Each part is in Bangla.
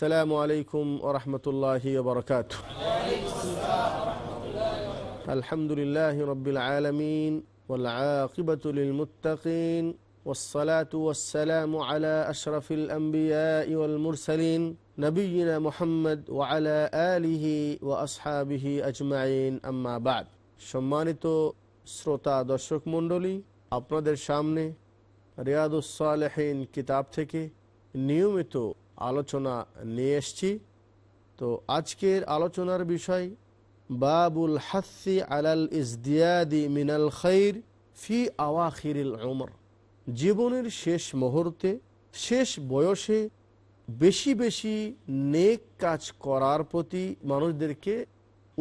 আসসালামু আলাইকুম ওরহমতুল্লাহ বরকাত আলহামদুলিল্লাহ রবিল আলমিন ওলাকিবতুলিলমুত্তাকিন والصلاة والسلام على أشرف الأنبياء والمرسلين نبينا محمد وعلى آله وأصحابه أجمعين أما بعد সম্মানিত শ্রোতা দর্শক মণ্ডলী আপনাদের সামনে রিয়াদুস কিতাব থেকে নিয়মিত আলোচনা নিয়ে এসছি তো আজকের আলোচনার বিষয় বাবুল হাসি আলাল ইসদিয়াদি মিনাল খৈর ফি আওয়াখিরিল উমর জীবনের শেষ মুহূর্তে শেষ বয়সে বেশি বেশি নেক কাজ করার প্রতি মানুষদেরকে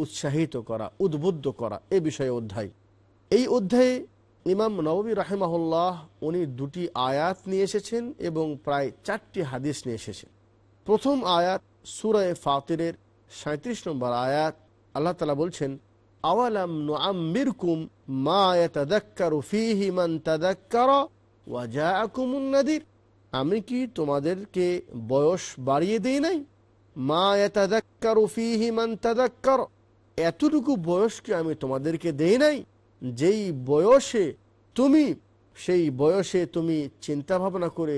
উৎসাহিত করা উদ্বুদ্ধ করা এ বিষয়ে অধ্যায় এই অধ্যায়ে ইমাম নবী রাহেমাহুল্লাহ উনি দুটি আয়াত নিয়ে এসেছেন এবং প্রায় চারটি হাদিস নিয়ে এসেছেন প্রথম আয়াত সুরায় ফাতিরের সাঁত্রিশ নম্বর আয়াত আল্লাহ তালা বলছেন মা আমি কি তোমাদেরকে বয়স বাড়িয়ে দিই নাই মা এতটুকু বয়স কি আমি তোমাদেরকে দেই নাই যেই বয়সে তুমি সেই বয়সে তুমি চিন্তা ভাবনা করে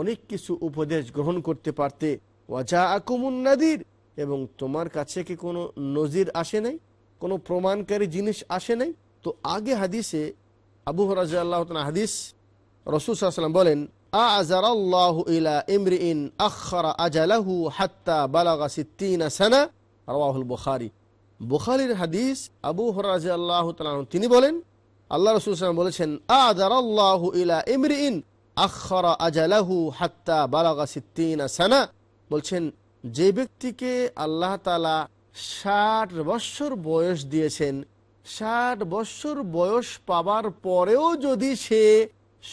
অনেক কিছু উপদেশ গ্রহণ করতে পারতে ওয়াজা আকুমুন নাদির এবং তোমার কাছে কি কোনো নজির আসে নাই কোনো প্রমাণকারী জিনিস আসে নাই তো আগে হাদিসে আবু রাজা হাদিস রসুল সাল্লাম বলেন আল্লাহ الله إلى امرئ আজালাহু হাত্তা حتى بلغ ستين سنة رواه বোখালির হাদিস আবু হরাজ আল্লাহ তিনি বলেন আল্লাহ রসুল বলেছেন ইলা আখরা আজালাহু হাত্তা বলছেন যে ব্যক্তিকে আল্লাহ তালা ষাট বৎসর বয়স দিয়েছেন ষাট বৎসর বয়স পাবার পরেও যদি সে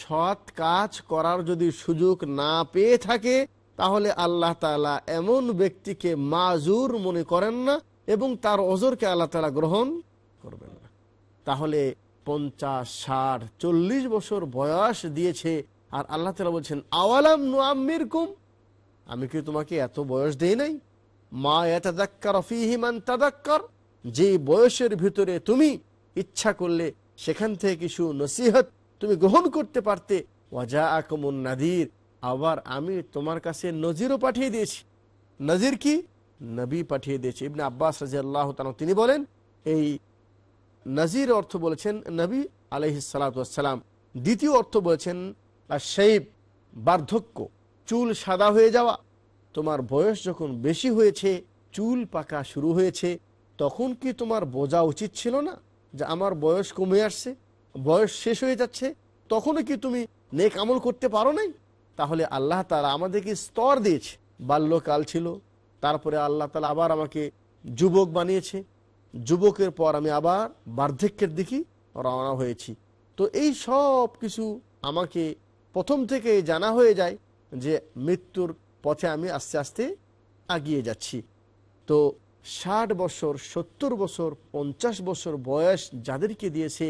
সৎ কাজ করার যদি সুযোগ না পেয়ে থাকে তাহলে আল্লাহ তালা এমন ব্যক্তিকে মাজুর মনে করেন না এবং তার অজরকে আল্লাহ তালা গ্রহণ করবেন না তাহলে পঞ্চাশ ষাট চল্লিশ বছর বয়স দিয়েছে আর আল্লাহ তালা বলছেন আওয়ালাম নোয়াম্মির কুম আমি কি তোমাকে এত বয়স দেই নাই মা এতাদাক্কার অফিহিমান তাদাক্কার যে বয়সের ভিতরে তুমি ইচ্ছা করলে সেখান থেকে কিছু নসিহত তুমি গ্রহণ করতে পারতে ওয়াজা আকমুন নাদির আবার আমি তোমার কাছে নজিরও পাঠিয়ে দিয়েছি নজির কি নবী পাঠিয়ে দিয়েছে ইবনে আব্বাস রাজি আল্লাহ তিনি বলেন এই নাজির অর্থ বলেছেন নবী আলহিসালাম দ্বিতীয় অর্থ বলেছেন সেইব বার্ধক্য চুল সাদা হয়ে যাওয়া তোমার বয়স যখন বেশি হয়েছে চুল পাকা শুরু হয়েছে তখন কি তোমার বোঝা উচিত ছিল না যে আমার বয়স কমে আসছে বয়স শেষ হয়ে যাচ্ছে তখনও কি তুমি নেক আমল করতে পারো নাই তাহলে আল্লাহ তারা আমাদেরকে স্তর দিয়েছে বাল্যকাল ছিল তারপরে আল্লাহ তালা আবার আমাকে যুবক বানিয়েছে যুবকের পর আমি আবার বার্ধক্যের দিকে রওনা হয়েছি তো এই সব কিছু আমাকে প্রথম থেকে জানা হয়ে যায় যে মৃত্যুর পথে আমি আস্তে আস্তে আগিয়ে যাচ্ছি তো ষাট বছর সত্তর বছর পঞ্চাশ বছর বয়স যাদেরকে দিয়েছে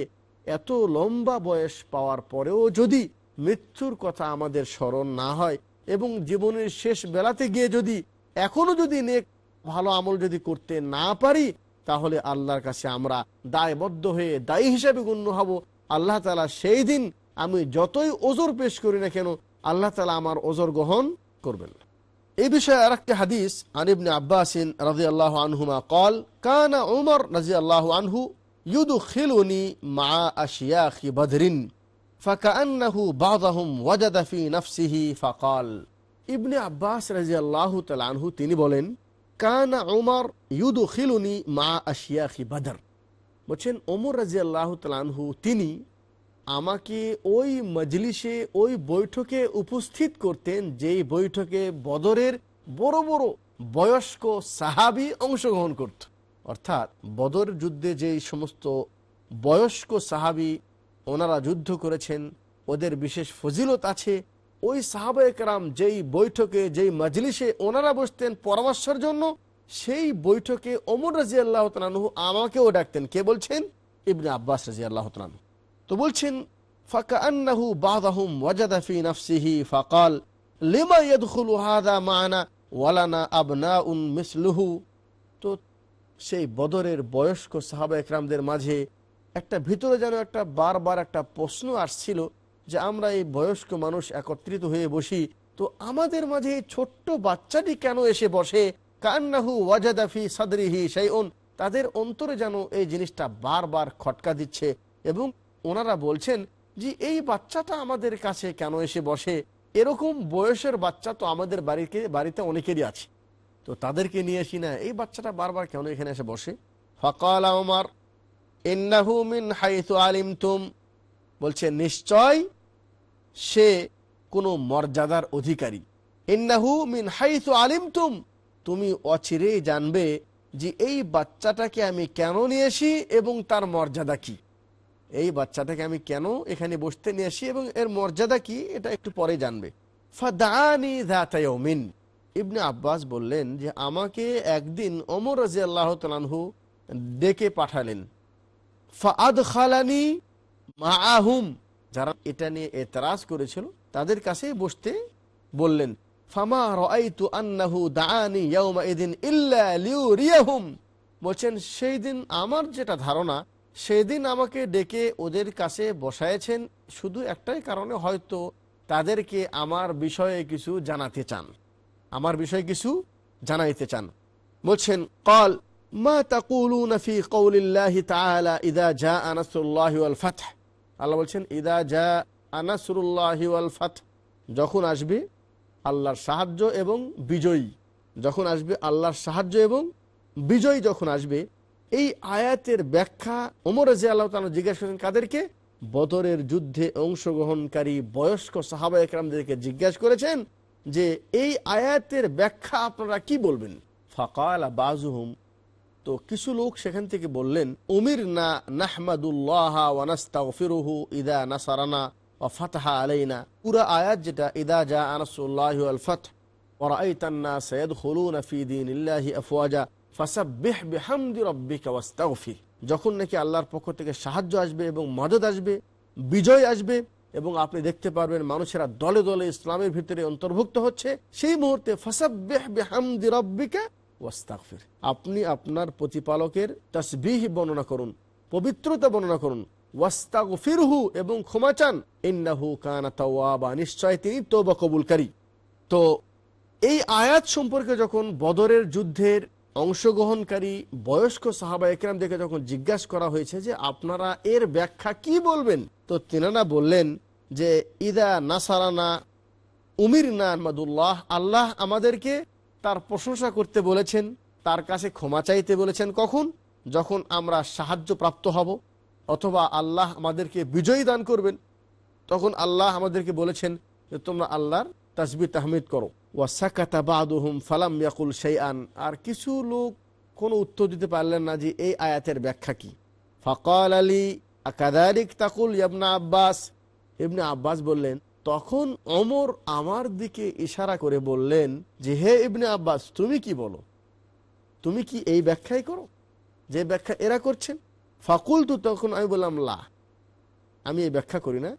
এত লম্বা বয়স পাওয়ার পরেও যদি মৃত্যুর কথা আমাদের স্মরণ না হয় এবং জীবনের শেষ বেলাতে গিয়ে যদি এখনো যদি নেক ভালো আমল যদি করতে না পারি তাহলে আল্লাহর কাছে আমরা দায়বদ্ধ হয়ে দায়ী হিসাবে গণ্য হব আল্লাহ তালা সেই দিন আমি যতই ওজোর পেশ করি না কেন আল্লাহ তালা আমার ওজোর গ্রহণ করবেন এই বিষয়ে আর একটা হাদিস আনিবনে আব্বাসিন রাজি আল্লাহ আনহুমা কল কানা উমর রাজি আল্লাহ আনহু ইউদু খিলুনি মা আশিয়া বদরিন ফাকা আন্নাহু বাদাহুম ওয়াজাদাফি নফসিহি ফাকাল ইবনে আব্বাস রাজি আল্লাহ তালানহু তিনি বলেন কানা ওমর ইউদু খিলুনি মা আশিয়াখি বাদার বলছেন ওমর রাজি আল্লাহ তালানহু তিনি আমাকে ওই মজলিসে ওই বৈঠকে উপস্থিত করতেন যেই বৈঠকে বদরের বড় বড় বয়স্ক সাহাবি অংশগ্রহণ করত অর্থাৎ বদর যুদ্ধে যেই সমস্ত বয়স্ক সাহাবি ওনারা যুদ্ধ করেছেন ওদের বিশেষ ফজিলত আছে ওই সাহাবা একরাম যেই বৈঠকে যেই মজলিসে ওনারা বসতেন পরামর্শের জন্য সেই বৈঠকে অমর রাজি আল্লাহ তালু আমাকেও ডাকতেন কে বলছেন ইবনে আব্বাস রাজি আল্লাহ তালু তো বলছেন আন্নাহু ফাকাল উন তো সেই বদরের বয়স্ক একরামদের মাঝে একটা ভিতরে যেন একটা বারবার একটা প্রশ্ন আসছিল যে আমরা এই বয়স্ক মানুষ একত্রিত হয়ে বসি তো আমাদের মাঝে ছোট্ট বাচ্চাটি কেন এসে বসে কান্নাহু ওয়াজাদাফি সাদরিহি সাইউন তাদের অন্তরে যেন এই জিনিসটা বারবার খটকা দিচ্ছে এবং ওনারা বলছেন যে এই বাচ্চাটা আমাদের কাছে কেন এসে বসে এরকম বয়সের বাচ্চা তো আমাদের বাড়িকে বাড়িতে অনেকেরই আছে তো তাদেরকে নিয়ে আসি না এই বাচ্চাটা বারবার কেন এখানে এসে বসে ফকাল আমার ইন্নাহু মিন হাইতু আলিমতুম বলছে নিশ্চয় সে কোনো মর্যাদার অধিকারী ইন্নাহু মিন আলিম আলিমতুম তুমি অচিরেই জানবে যে এই বাচ্চাটাকে আমি কেন নিয়ে আসি এবং তার মর্যাদা কি এই বাচ্চাটাকে আমি কেন এখানে বসতে নিয়ে আসি এবং এর মর্যাদা কি এটা একটু পরে জানবে ইবনে আব্বাস বললেন যে আমাকে একদিন অমর রাজি আল্লাহ তালহু ডেকে পাঠালেন ফাদ খালানি মা আহম যারা এটা নিয়ে এতরাজ করেছিল তাদের কাছে বসতে বললেন ফামা রাইতু আন্নাহু দানি ইয়াউমা ইদিন ইল্লা লিউরিয়াহুম বলছেন সেই দিন আমার যেটা ধারণা সেই দিন আমাকে ডেকে ওদের কাছে বসায়ছেন শুধু একটাই কারণে হয়তো তাদেরকে আমার বিষয়ে কিছু জানাতে চান আমার বিষয়ে কিছু জানাইতে চান বলছেন কল মা তাকুলুনা ফি কওলিল্লাহি তাআলা ইদা জাআ নাসরুল্লাহি ওয়াল ফাতহ আল্লাহ বলছেন ইদা জা আনাসুরুল্লাহি আল ফাত যখন আসবে আল্লাহর সাহায্য এবং বিজয়ী যখন আসবে আল্লাহর সাহায্য এবং বিজয়ী যখন আসবে এই আয়াতের ব্যাখ্যা ওমর রাজি আল্লাহ তালা জিজ্ঞেস করেন কাদেরকে বদরের যুদ্ধে অংশগ্রহণকারী বয়স্ক সাহাবা একরামদেরকে জিজ্ঞেস করেছেন যে এই আয়াতের ব্যাখ্যা আপনারা কি বলবেন আলা বাজুহুম তো কিছু লোক সেখান থেকে বললেন উমির না নাহমাদুল্লাহ ওয়ানাস্তাগফিরুহু ইদা নাসারানা ওয়া ফাতাহা আলাইনা পুরা আয়াত যেটা ইদা জা আনাসুল্লাহ আল ফাত ورأيت الناس يدخلون في دين الله أفواجا فسبح بحمد ربك واستغفر যখন নাকি আল্লাহর পক্ষ থেকে সাহায্য আসবে এবং মদত আসবে বিজয় আসবে এবং আপনি দেখতে পারবেন মানুষেরা দলে দলে ইসলামের ভিতরে অন্তর্ভুক্ত হচ্ছে সেই মুহূর্তে ফসাব্বেহ বেহামদি রব্বিকা ওয়াস্তাকফির আপনি আপনার প্রতিপালকের তসবিহ বর্ণনা করুন পবিত্রতা বর্ণনা করুন ওয়াস্তাগফিরহু এবং ক্ষমা চান ইন্নাহু কানা তাওয়াবা নিশ্চয় তিনি তওবা কবুলকারী তো এই আয়াত সম্পর্কে যখন বদরের যুদ্ধের অংশগ্রহণকারী বয়স্ক সাহাবা একরাম দেখে যখন জিজ্ঞাসা করা হয়েছে যে আপনারা এর ব্যাখ্যা কি বলবেন তো তিনারা বললেন যে ইদা নাসারানা উমির না আল্লাহ আমাদেরকে তার প্রশংসা করতে বলেছেন তার কাছে ক্ষমা চাইতে বলেছেন কখন যখন আমরা সাহায্য প্রাপ্ত হব অথবা আল্লাহ আমাদেরকে বিজয়ী দান করবেন তখন আল্লাহ আমাদেরকে বলেছেন যে তোমরা আল্লাহর তাসবি তাহমিদ করো ফালাম ইয়াকুল শাইআন আর কিছু লোক কোনো উত্তর দিতে পারলেন না যে এই আয়াতের ব্যাখ্যা কি ফকাল আলী আকাদারিক তাকুল ইবনা আব্বাস ইবনা আব্বাস বললেন তখন অমর আমার দিকে ইশারা করে বললেন যে হে ইবনে আব্বাস তুমি কি বলো তুমি কি এই ব্যাখ্যাই করো যে ব্যাখ্যা এরা করছেন ফাকুল তু তখন আমি বললাম লা আমি এই ব্যাখ্যা করি না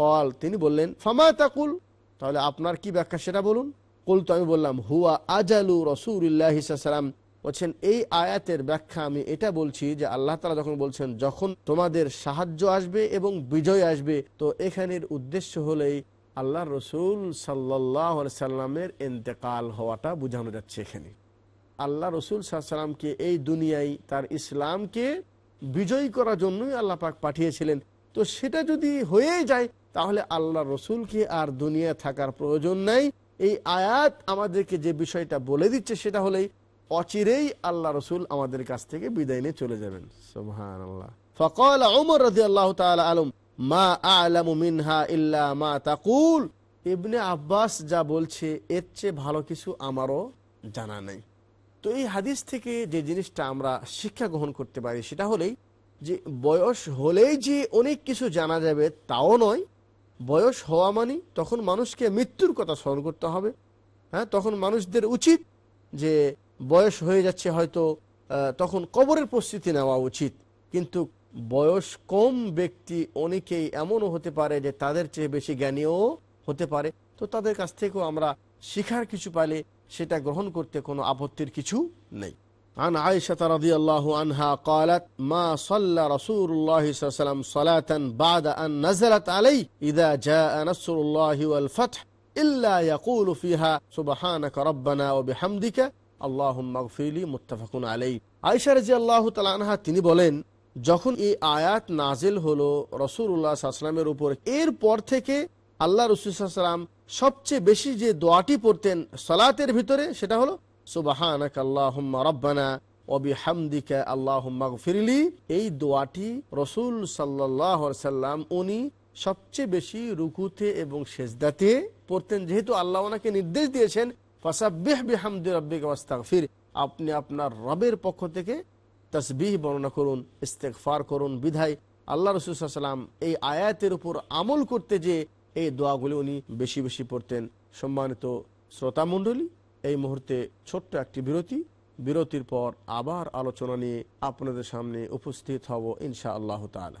কল তিনি বললেন ফামা তাকুল তাহলে আপনার কি ব্যাখ্যা সেটা বলুন কুল তো আমি বললাম হুয়া আজালু রসুল্লাহ সাল্লাম বলছেন এই আয়াতের ব্যাখ্যা আমি এটা বলছি যে আল্লাহ তালা যখন বলছেন যখন তোমাদের সাহায্য আসবে এবং বিজয় আসবে তো এখানের উদ্দেশ্য হলেই আল্লাহ রসুল সাল্লাহ সাল্লামের এন্তেকাল হওয়াটা বোঝানো যাচ্ছে এখানে আল্লাহ রসুল সাল্লামকে এই দুনিয়ায় তার ইসলামকে বিজয়ী করার জন্যই আল্লাহ পাক পাঠিয়েছিলেন তো সেটা যদি হয়ে যায় তাহলে আল্লাহ রসুলকে আর দুনিয়া থাকার প্রয়োজন নাই এই আয়াত আমাদেরকে যে বিষয়টা বলে দিচ্ছে সেটা হলেই অচিরেই আল্লাহ রসুল আমাদের কাছ থেকে বিদায় নিয়ে চলে যাবেন সোহান আল্লাহ ফকল ওমর রাজি আল্লাহ আলম মা আলামু মিনহা ইল্লা মা তাকুল ইবনে আব্বাস যা বলছে এর চেয়ে ভালো কিছু আমারও জানা নেই তো এই হাদিস থেকে যে জিনিসটা আমরা শিক্ষা গ্রহণ করতে পারি সেটা হলেই যে বয়স হলেই যে অনেক কিছু জানা যাবে তাও নয় বয়স হওয়া মানে তখন মানুষকে মৃত্যুর কথা স্মরণ করতে হবে হ্যাঁ তখন মানুষদের উচিত যে বয়স হয়ে যাচ্ছে হয়তো তখন কবরের প্রস্তুতি নেওয়া উচিত কিন্তু বয়স কম ব্যক্তি অনেকেই এমনও হতে পারে যে তাদের চেয়ে বেশি জ্ঞানীও হতে পারে তো তাদের কাছ থেকেও আমরা শিখার কিছু পাইলে সেটা গ্রহণ করতে কোনো আপত্তির কিছু নেই عن عائشة رضي الله عنها قالت ما صلى رسول الله صلى الله عليه وسلم صلاة بعد أن نزلت عليه إذا جاء نصر الله والفتح إلا يقول فيها سبحانك ربنا وبحمدك আল্লাহ মাগফিলি মুত্তাফাকুন আলাই আয়সা রাজি আল্লাহ তালানহা তিনি বলেন যখন এই আয়াত নাজেল হলো রসুল্লাহ সাল্লামের উপর এরপর থেকে আল্লাহ রসুলাম সবচেয়ে বেশি যে দোয়াটি পড়তেন সলাতের ভিতরে সেটা হলো সুবাহানাক আল্লাহম্মা রব্বানা অবিহামদিকা হামদিকা আল্লাহ ফিরলি এই দোয়াটি রসুল সাল্লাহ সাল্লাম উনি সবচেয়ে বেশি রুকুতে এবং সেজদাতে পড়তেন যেহেতু আল্লাহ ওনাকে নির্দেশ দিয়েছেন ফসাবিহ আপনি আপনার রবের পক্ষ থেকে তসবিহ বর্ণনা করুন ইস্তেকফার করুন বিধায় আল্লাহ রসুলাম এই আয়াতের উপর আমল করতে যে এই দোয়াগুলি উনি বেশি বেশি পড়তেন সম্মানিত শ্রোতা মণ্ডলী এই মুহূর্তে ছোট্ট একটি বিরতি বিরতির পর আবার আলোচনা নিয়ে আপনাদের সামনে উপস্থিত হব ইনশা আল্লাহ তালা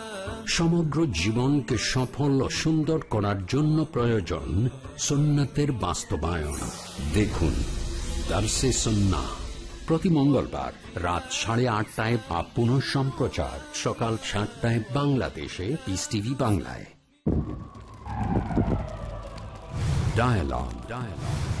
সমগ্র জীবনকে সফল ও সুন্দর করার জন্য প্রয়োজন সোনাতের বাস্তবায়ন দেখুন দার্সে সন্না প্রতি মঙ্গলবার রাত সাড়ে আটটায় বা পুনঃ সম্প্রচার সকাল সাতটায় বাংলাদেশে পিস টিভি বাংলায় ডায়ালগ ডায়ালগ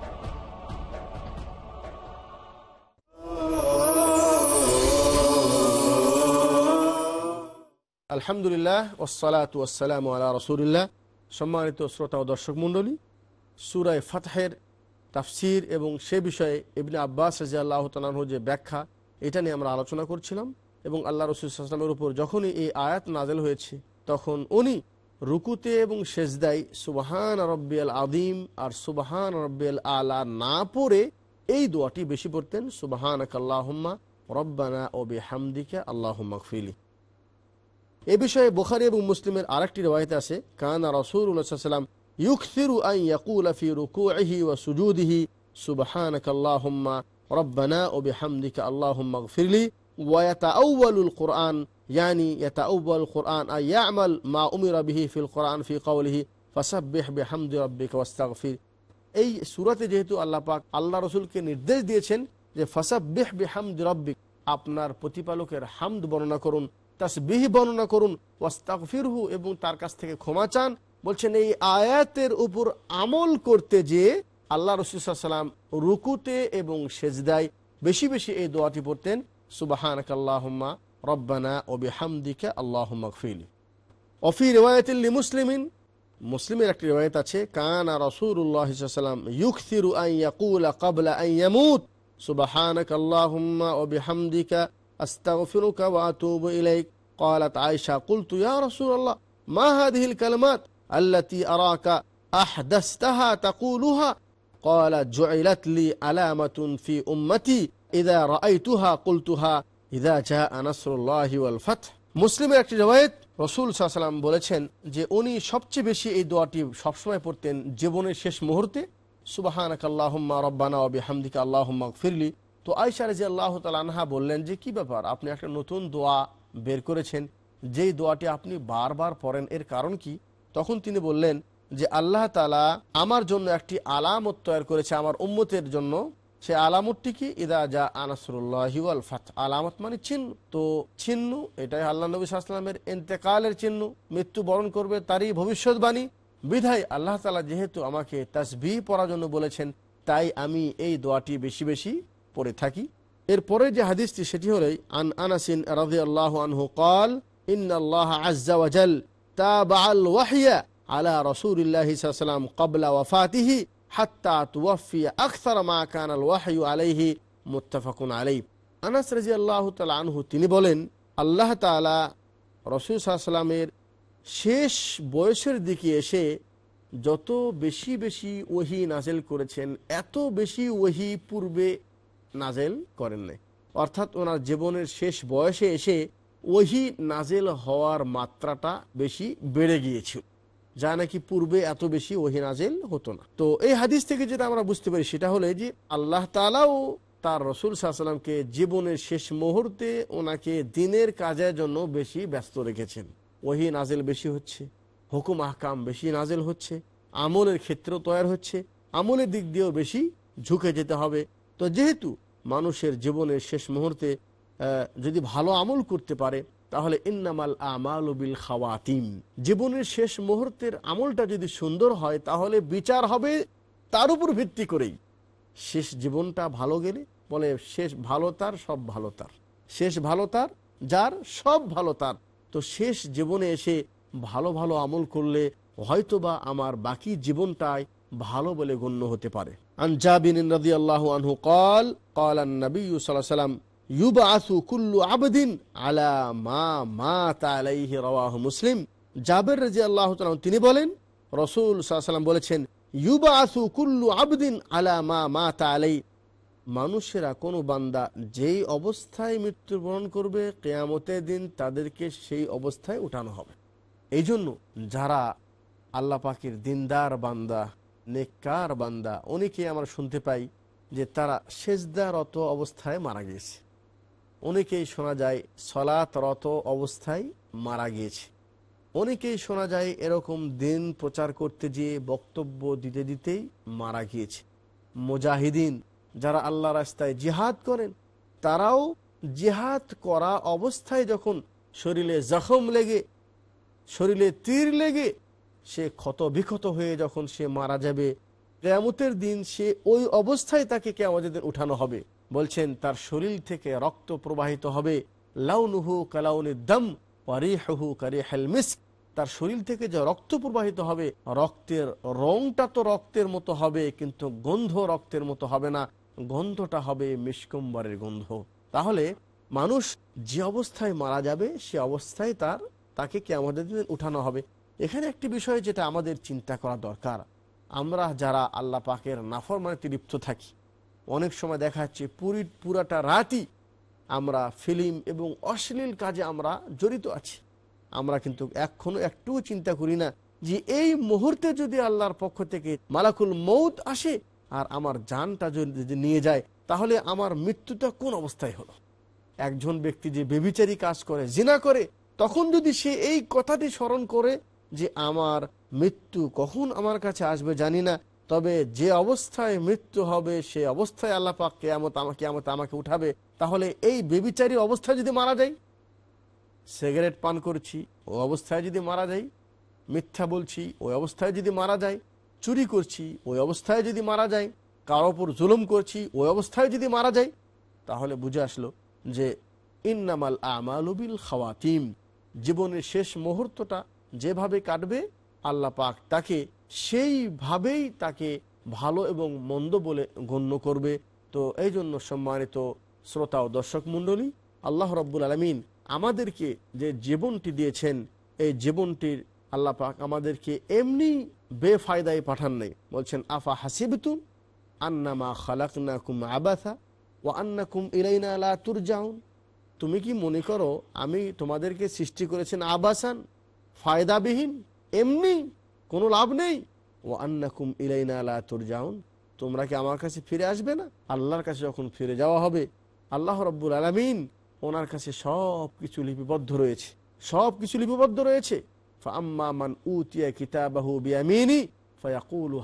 আলহামদুলিল্লাহ ওসালাত ওসালাম আলা রসুলিল্লাহ সম্মানিত শ্রোতা ও দর্শক মণ্ডলী সুরায় ফাতহের তাফসির এবং সে বিষয়ে ইবনে আব্বাস রাজি আল্লাহ তালাহর যে ব্যাখ্যা এটা নিয়ে আমরা আলোচনা করছিলাম এবং আল্লাহ রসুলামের উপর যখনই এই আয়াত নাজেল হয়েছে তখন উনি রুকুতে এবং সেজদাই সুবাহান রব্বিয়াল আদিম আর সুবাহান রব্বিয়াল আলা না পড়ে এই দোয়াটি বেশি পড়তেন সুবাহান আকাল্লাহম্মা রব্বানা ওবে হামদিকা আল্লাহ মাকফিলি এ বিষয়ে বোখারি এবং মুসলিমের আরেকটি রেওয়ায়তে আছে কানা রসুরাম ইউকসিরু আই ইয়াকুলাফি রুকুহি ও সুজুদিহি সুবাহানক আল্লাহম্মা রব্বানা ও বিহামদিকা আল্লাহম্মা ফিরলি ويتأول القرآن يعني يتأول القرآن أن يعمل ما أمر به في القرآن في قوله فسبح بحمد ربك واستغفر এই সুরাতে যেহেতু আল্লাহ আল্লাহ রসুলকে নির্দেশ দিয়েছেন যে ফসাব্বিহ বিহামদ রব্বিক আপনার প্রতিপালকের হামদ বর্ণনা করুন তসবিহ বর্ণনা করুন ওয়াস্তাকফিরহু এবং তার কাছ থেকে ক্ষমা চান বলছেন এই আয়াতের উপর আমল করতে যে আল্লাহ রসুলাম রুকুতে এবং সেজদায় বেশি বেশি এই দোয়াটি পড়তেন সুবাহানকাল্লাহম্মা রব্বানা ওবি হামদিকা আল্লাহমাকফিল অফি রেওয়ায়তিল্লি মুসলিমিন মুসলিমের একটি রেওয়ায়ত আছে কানা রসুল্লাহাম ইউকিরু আইয়াকুলা কবলা আইয়ামুত সুবাহানকাল্লাহম্মা ওবি হামদিকা أستغفرك وأتوب إليك قالت عائشة قلت يا رسول الله ما هذه الكلمات التي أراك أحدثتها تقولها قال جعلت لي علامة في أمتي إذا رأيتها قلتها إذا جاء نصر الله والفتح মুসলিমের একটি রেওয়ায়ত রসুল সাল্লাম বলেছেন যে উনি সবচেয়ে বেশি এই দোয়াটি সবসময় পড়তেন জীবনের শেষ মুহূর্তে সুবাহানাক আল্লাহম্মা রব্বানা অবি হামদিকা আল্লাহম্মা ফিরলি তো আয়সা রাজি আল্লাহ তালানহা বললেন যে কি ব্যাপার আপনি একটা নতুন দোয়া বের করেছেন যেই দোয়াটি আপনি বারবার পড়েন এর কারণ কি তখন তিনি বললেন যে আল্লাহ তালা আমার জন্য একটি আলামত তৈরি করেছে আমার উম্মতের জন্য সে আলামতটি কি ইদা যা আনাসরুল্লাহিউল ফাত আলামত মানে চিহ্ন তো চিহ্ন এটাই আল্লাহ নবী সাল্লামের এন্তেকালের চিহ্ন মৃত্যুবরণ করবে তারই ভবিষ্যৎবাণী বিধায় আল্লাহ তালা যেহেতু আমাকে তাসবি পড়ার জন্য বলেছেন তাই আমি এই দোয়াটি বেশি বেশি পড়ে থাকি এরপরে যে হাদিসটি সেটি হল আন আনাসিন রাজি আল্লাহ আনহু কল ইন্নআল্লাহ আজাল আলা রসুল্লাহিসাল্লাম কবলা ওয়াফাতিহি আলাইহি আনাস আনহু তিনি বলেন আল্লাহ রসুলামের শেষ বয়সের দিকে এসে যত বেশি বেশি ওহি নাজেল করেছেন এত বেশি ওহি পূর্বে নাজেল করেন নাই অর্থাৎ ওনার জীবনের শেষ বয়সে এসে ওহি নাজেল হওয়ার মাত্রাটা বেশি বেড়ে গিয়েছিল যা নাকি পূর্বে এত বেশি ওহি নাজেল হতো না তো এই হাদিস থেকে যেটা আমরা বুঝতে পারি সেটা হলো যে আল্লাহ তালাও তার রসুল সাহসাল্লামকে জীবনের শেষ মুহূর্তে ওনাকে দিনের কাজের জন্য বেশি ব্যস্ত রেখেছেন ওহি নাজেল বেশি হচ্ছে হুকুম আহকাম বেশি নাজেল হচ্ছে আমলের ক্ষেত্র তৈরি হচ্ছে আমলের দিক দিয়েও বেশি ঝুঁকে যেতে হবে তো যেহেতু মানুষের জীবনের শেষ মুহূর্তে যদি ভালো আমল করতে পারে তাহলে ইন্নামাল আমাল বিল খাওয়াতিম জীবনের শেষ মুহূর্তের আমলটা যদি সুন্দর হয় তাহলে বিচার হবে তার উপর ভিত্তি করেই শেষ জীবনটা ভালো গেলে বলে শেষ ভালো তার সব ভালো তার শেষ ভালো তার যার সব ভালো তার তো শেষ জীবনে এসে ভালো ভালো আমল করলে হয়তোবা আমার বাকি জীবনটায় ভালো বলে গণ্য হতে পারে আন আনহু কল কল আন নবী কুল্লু আবদিন আলা মা মা মুসলিম জাবের তিনি বলেন রসুল বলেছেন কুল্লু আবদিন আলা মা মা মানুষেরা কোন বান্দা যেই অবস্থায় মৃত্যুবরণ করবে কেয়ামতের দিন তাদেরকে সেই অবস্থায় উঠানো হবে এই জন্য যারা আল্লাহ পাখির দিনদার বান্দা নেককার বান্দা অনেকেই আমরা শুনতে পাই যে তারা সেজদারত অবস্থায় মারা গিয়েছে অনেকেই শোনা যায় সলাতরত অবস্থায় মারা গিয়েছে অনেকেই শোনা যায় এরকম দিন প্রচার করতে যেয়ে বক্তব্য দিতে দিতেই মারা গিয়েছে মুজাহিদিন যারা আল্লাহ রাস্তায় জিহাদ করেন তারাও জিহাদ করা অবস্থায় যখন শরীরে জখম লেগে শরীরে তীর লেগে সে ক্ষত বিক্ষত হয়ে যখন সে মারা যাবে কেয়ামতের দিন সে ওই অবস্থায় তাকে কেয়ামতের আমাদের উঠানো হবে বলছেন তার শরীর থেকে রক্ত প্রবাহিত হবে লাউনুহু কালাউনি দম পারিহু কারি হেলমিস তার শরীর থেকে যে রক্ত প্রবাহিত হবে রক্তের রংটা তো রক্তের মতো হবে কিন্তু গন্ধ রক্তের মতো হবে না গন্ধটা হবে মিসকম্বরের গন্ধ তাহলে মানুষ যে অবস্থায় মারা যাবে সে অবস্থায় তার তাকে কেমন উঠানো হবে এখানে একটি বিষয় যেটা আমাদের চিন্তা করা দরকার আমরা যারা আল্লাহ পাকের মানে তৃপ্ত থাকি অনেক সময় দেখা যাচ্ছে পুরীর পুরাটা রাতই আমরা ফিল্ম এবং অশ্লীল কাজে আমরা জড়িত আছি আমরা কিন্তু এখনও একটু চিন্তা করি না যে এই মুহূর্তে যদি আল্লাহর পক্ষ থেকে মালাকুল মৌত আসে আর আমার যানটা যদি নিয়ে যায় তাহলে আমার মৃত্যুটা কোন অবস্থায় হলো একজন ব্যক্তি যে বেবিচারি কাজ করে জিনা করে তখন যদি সে এই কথাটি স্মরণ করে যে আমার মৃত্যু কখন আমার কাছে আসবে জানি না তবে যে অবস্থায় মৃত্যু হবে সে অবস্থায় আল্লাপাক কেয়ামত আমাকে কেয়ামত আমাকে উঠাবে তাহলে এই বেবিচারী অবস্থায় যদি মারা যাই সিগারেট পান করছি ও অবস্থায় যদি মারা যাই মিথ্যা বলছি ওই অবস্থায় যদি মারা যায় চুরি করছি ওই অবস্থায় যদি মারা যায় কারো ওপর জুলুম করছি ওই অবস্থায় যদি মারা যায় তাহলে বুঝে আসলো যে ইন্নামাল আমালুবিল খাওয়াতিম জীবনের শেষ মুহূর্তটা যেভাবে কাটবে আল্লাহ পাক তাকে সেইভাবেই তাকে ভালো এবং মন্দ বলে গণ্য করবে তো এই জন্য সম্মানিত শ্রোতা ও দর্শক মণ্ডলী আল্লাহ রব্বুল আলমিন আমাদেরকে যে জীবনটি দিয়েছেন এই জীবনটির আল্লাহ পাক আমাদেরকে এমনি বেফায়দায় পাঠান নাই বলছেন আফা হাসিবতুম আন্নামা খালাকুম আবাথা ও আন্নাকুম ইলাইনা আলা তুরজাউন তুমি কি মনে করো আমি তোমাদেরকে সৃষ্টি করেছেন আবাসান ফায়দাবিহীন এমনি কোনো লাভ নেই ও আন্নাকুম ইলাইনা আলা তোর যাউন তোমরা কি আমার কাছে ফিরে আসবে না আল্লাহর কাছে যখন ফিরে যাওয়া হবে আল্লাহ রব্বুল আলমিন ওনার কাছে সব কিছু লিপিবদ্ধ রয়েছে সব কিছু লিপিবদ্ধ রয়েছে কিতাবাহু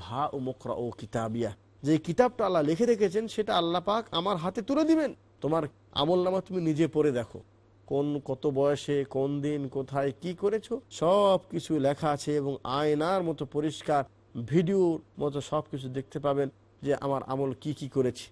হা ও কিতাবিয়া যে কিতাবটা আল্লাহ লিখে রেখেছেন সেটা আল্লাহ পাক আমার হাতে তুলে দিবেন তোমার আমল নামা তুমি নিজে পড়ে দেখো কোন কত বয়সে কোন দিন কোথায় কি করেছো সব কিছু লেখা আছে এবং আয়নার মতো পরিষ্কার ভিডিওর মতো সব কিছু দেখতে পাবেন যে আমার আমল কি কি করেছি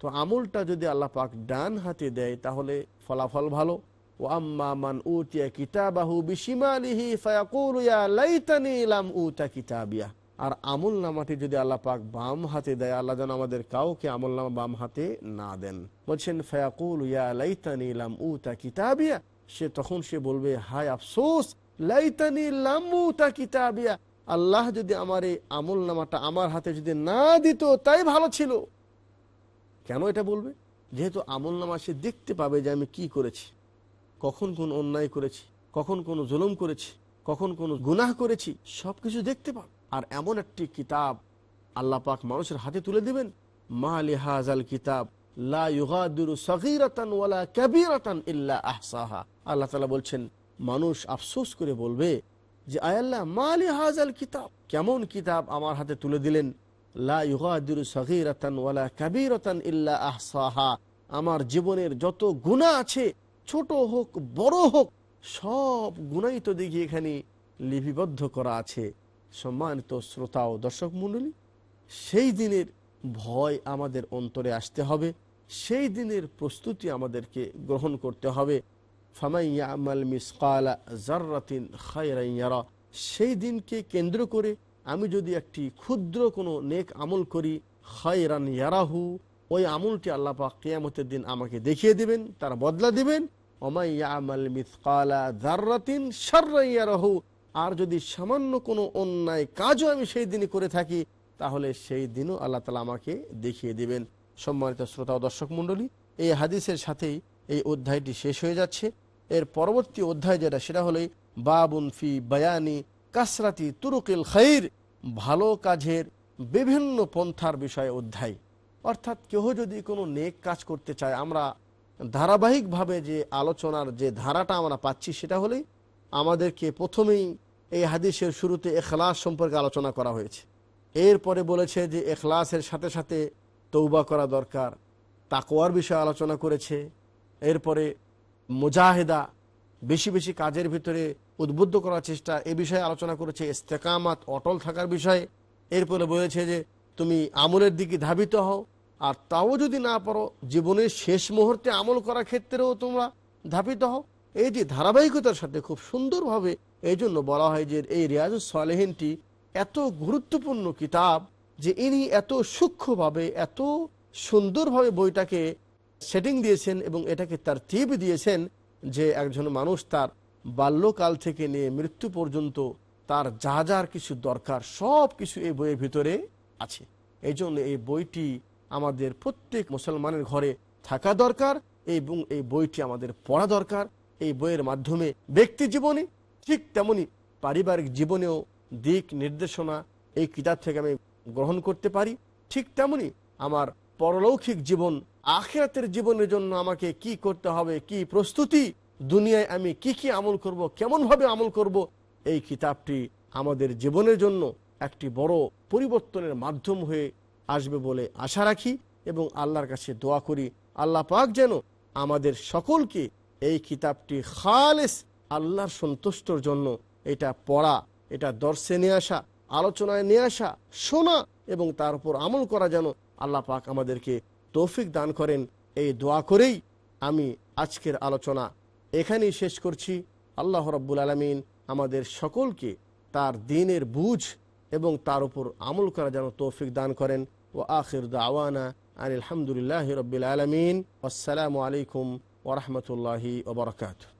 তো আমলটা যদি আল্লাহ পাক ডান হাতে দেয় তাহলে ফলাফল ভালো ও আম্মা উতিয়া কিতাবাহু বিশিমালিহি ফায়াকুল ইয়া লাইতানি লাম উতা কিতাবিয়া আর আমল নামাটি যদি আল্লাহ পাক বাম হাতে দেয় আল্লাহ যেন আমাদের কাউকে আমল নামা বাম হাতে না দেন বলছেন ফয়াকুল ইয়া লাইতানি লাম উতা কিতাবিয়া সে তখন সে বলবে হায় আফসোস লাইতানি লাম উতা কিতাবিয়া আল্লাহ যদি আমার এই আমল নামাটা আমার হাতে যদি না দিত তাই ভালো ছিল কেন এটা বলবে যেহেতু আমল নামা সে দেখতে পাবে যে আমি কি করেছি কখন কোন অন্যায় করেছি কখন কোন জুলুম করেছি কখন কোন গুনাহ করেছি সব কিছু দেখতে পাবে আর এমন একটি কিতাব আল্লাহ পাক মানুষের হাতে তুলে দিবেন মা আল কিতাব লা ওয়ালা ইল্লা আল্লাহ বলছেন মানুষ আফসোস করে বলবে যে হাজাল কিতাব কেমন কিতাব আমার হাতে তুলে দিলেন লা আমার জীবনের যত গুণা আছে ছোট হোক বড় হোক সব গুণাই তো দেখি এখানে লিপিবদ্ধ করা আছে সম্মানিত শ্রোতা ও দর্শক মণ্ডলী সেই দিনের ভয় আমাদের অন্তরে আসতে হবে সেই দিনের প্রস্তুতি আমাদেরকে গ্রহণ করতে হবে সেই দিনকে কেন্দ্র করে আমি যদি একটি ক্ষুদ্র কোনো নেক আমল করি খায়রান ইয়ারাহু ওই আমলটি আল্লাপা কেয়ামতের দিন আমাকে দেখিয়ে দেবেন তার বদলা দেবেন ওমাইয়ামাল মিসকালা জার্রাতিন সার্রাইয়ারাহু আর যদি সামান্য কোনো অন্যায় কাজও আমি সেই দিনই করে থাকি তাহলে সেই দিনও আল্লাহ তালা আমাকে দেখিয়ে দিবেন সম্মানিত শ্রোতা ও দর্শক মণ্ডলী এই হাদিসের সাথেই এই অধ্যায়টি শেষ হয়ে যাচ্ছে এর পরবর্তী অধ্যায় যেটা সেটা হলেই বাবুন ফি বায়ানি কাসরাতি তুরুকিল খাইর ভালো কাজের বিভিন্ন পন্থার বিষয়ে অধ্যায় অর্থাৎ কেহ যদি কোনো নেক কাজ করতে চায় আমরা ধারাবাহিকভাবে যে আলোচনার যে ধারাটা আমরা পাচ্ছি সেটা হলেই আমাদেরকে প্রথমেই এই হাদিসের শুরুতে এখলাস সম্পর্কে আলোচনা করা হয়েছে এরপরে বলেছে যে এখলাসের সাথে সাথে তৌবা করা দরকার তাকোয়ার বিষয়ে আলোচনা করেছে এরপরে মুজাহেদা বেশি বেশি কাজের ভিতরে উদ্বুদ্ধ করার চেষ্টা এ বিষয়ে আলোচনা করেছে ইস্তেকামাত অটল থাকার বিষয়ে এরপরে বলেছে যে তুমি আমলের দিকে ধাবিত হও আর তাও যদি না পারো জীবনের শেষ মুহূর্তে আমল করার ক্ষেত্রেও তোমরা ধাবিত হও যে ধারাবাহিকতার সাথে খুব সুন্দরভাবে এই জন্য বলা হয় যে এই রিয়াজ সালেহিনটি এত গুরুত্বপূর্ণ কিতাব যে ইনি এত সূক্ষ্মভাবে এত সুন্দরভাবে বইটাকে সেটিং দিয়েছেন এবং এটাকে তার টিপ দিয়েছেন যে একজন মানুষ তার বাল্যকাল থেকে নিয়ে মৃত্যু পর্যন্ত তার যা যার কিছু দরকার সব কিছু এই বইয়ের ভিতরে আছে এই এই বইটি আমাদের প্রত্যেক মুসলমানের ঘরে থাকা দরকার এবং এই বইটি আমাদের পড়া দরকার এই বইয়ের মাধ্যমে ব্যক্তি জীবনে ঠিক তেমনি পারিবারিক জীবনেও দিক নির্দেশনা এই কিতাব থেকে আমি গ্রহণ করতে পারি ঠিক তেমনি আমার পরলৌকিক জীবন আখেরাতের জীবনের জন্য আমাকে কি করতে হবে কি প্রস্তুতি দুনিয়ায় আমি কি কি আমল করব কেমনভাবে আমল করব এই কিতাবটি আমাদের জীবনের জন্য একটি বড় পরিবর্তনের মাধ্যম হয়ে আসবে বলে আশা রাখি এবং আল্লাহর কাছে দোয়া করি আল্লাহ পাক যেন আমাদের সকলকে এই কিতাবটি খালেস আল্লাহর সন্তুষ্টর জন্য এটা পড়া এটা দর্শে নিয়ে আসা আলোচনায় নিয়ে আসা শোনা এবং তার উপর আমল করা যেন আল্লাহ পাক আমাদেরকে তৌফিক দান করেন এই দোয়া করেই আমি আজকের আলোচনা এখানেই শেষ করছি আল্লাহ রব্বুল আলমিন আমাদের সকলকে তার দিনের বুঝ এবং তার উপর আমল করা যেন তৌফিক দান করেন ও আখির দাওয়ানা আনিলামদুলিল্লাহ রবিল আলমিন আসসালামু আলাইকুম ورحمة الله وبركاته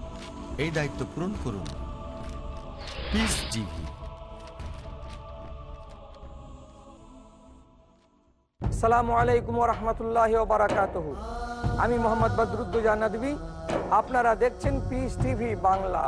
এই দায়িত্ব পূরণ করুন পিস টিভি সালামু আলাইকুম রহমতুল্লাহ বারাকাত আমি মোহাম্মদ বদরুদ্দুজা আপনারা দেখছেন পিস টিভি বাংলা